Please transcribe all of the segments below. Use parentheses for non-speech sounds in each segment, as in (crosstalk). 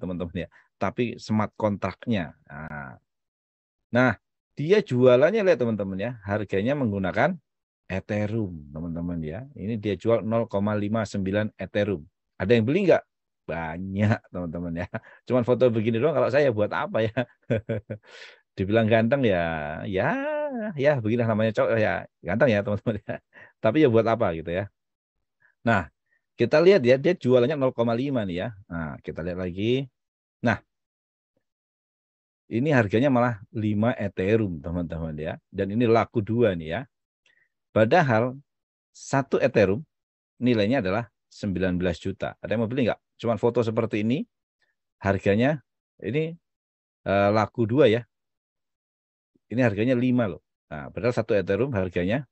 teman-teman ya. Tapi smart kontraknya. Nah, nah, dia jualannya lihat teman-teman ya, harganya menggunakan Ethereum, teman-teman ya. Ini dia jual 0,59 Ethereum. Ada yang beli nggak? Banyak, teman-teman ya. Cuman foto begini doang kalau saya buat apa ya? (laughs) Dibilang ganteng ya, ya, ya beginilah namanya cowok ya. Ganteng ya, teman-teman ya. Tapi ya buat apa gitu ya. Nah, kita lihat ya, dia jualannya 0,5 nih ya. Nah, kita lihat lagi. Nah, ini harganya malah 5 Ethereum, teman-teman ya. Dan ini laku dua nih ya. Padahal satu Ethereum nilainya adalah 19 juta. Ada yang mau beli nggak? Cuman foto seperti ini, harganya ini uh, laku dua ya. Ini harganya 5 loh. Nah, padahal satu Ethereum harganya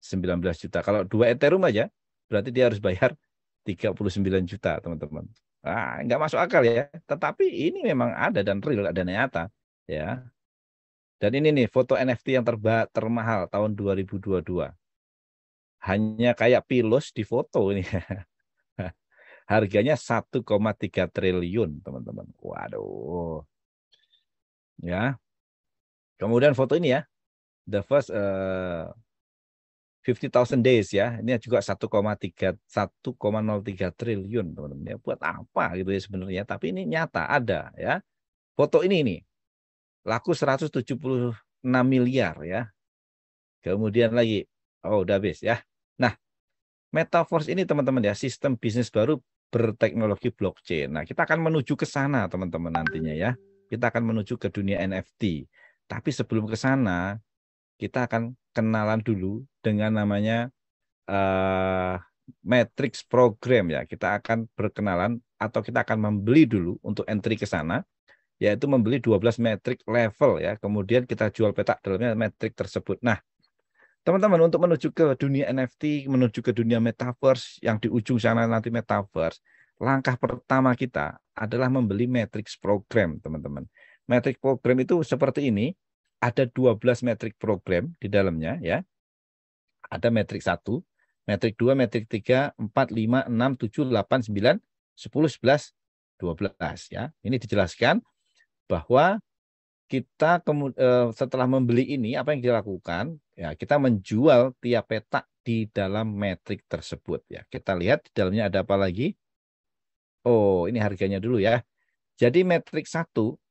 19 juta. Kalau dua Ethereum aja berarti dia harus bayar 39 juta, teman-teman. Ah, nggak masuk akal ya. Tetapi ini memang ada dan real, ada nyata, ya. Dan ini nih foto NFT yang terba termahal tahun 2022. Hanya kayak pilus di foto ini. (laughs) Harganya 1,3 triliun, teman-teman. Waduh. Ya. Kemudian foto ini ya. The first uh, 50.000 days ya. Ini juga 1,3 1,03 triliun teman-teman ya. Buat apa gitu ya sebenarnya, tapi ini nyata ada ya. Foto ini nih. Laku 176 miliar ya. Kemudian lagi oh udah habis ya. Nah, metaverse ini teman-teman ya, sistem bisnis baru berteknologi blockchain. Nah, kita akan menuju ke sana teman-teman nantinya ya. Kita akan menuju ke dunia NFT. Tapi sebelum ke sana, kita akan kenalan dulu dengan namanya uh, matrix program ya. Kita akan berkenalan atau kita akan membeli dulu untuk entry ke sana yaitu membeli 12 metric level ya. Kemudian kita jual petak dalamnya metric tersebut. Nah, teman-teman untuk menuju ke dunia NFT, menuju ke dunia metaverse yang di ujung sana nanti metaverse, langkah pertama kita adalah membeli matrix program, teman-teman. Matrix program itu seperti ini ada 12 metrik program di dalamnya ya. Ada metrik 1, metrik 2, metrik 3, 4, 5, 6, 7, 8, 9, 10, 11, 12 ya. Ini dijelaskan bahwa kita eh, setelah membeli ini apa yang dilakukan ya kita menjual tiap petak di dalam metrik tersebut ya. Kita lihat di dalamnya ada apa lagi? Oh, ini harganya dulu ya. Jadi metrik 1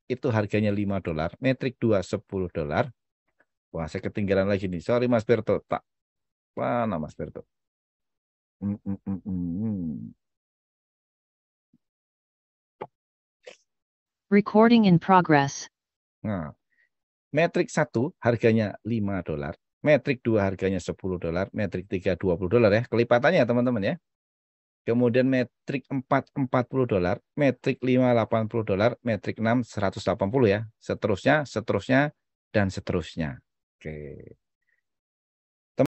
itu harganya 5 dolar, metrik 2 10 dolar. Wah, saya ketinggalan lagi nih. Sorry Mas Berto, tak. Mana Mas Berto? Mm -mm -mm. Recording in progress. Nah, metrik 1 harganya 5 dolar, metrik 2 harganya 10 dolar, metrik 3 20 dolar ya. Kelipatannya teman-teman ya kemudian metrik 4 40 dolar, metrik 5 80 dolar, metrik 6 180 ya, seterusnya, seterusnya dan seterusnya. Oke. Okay.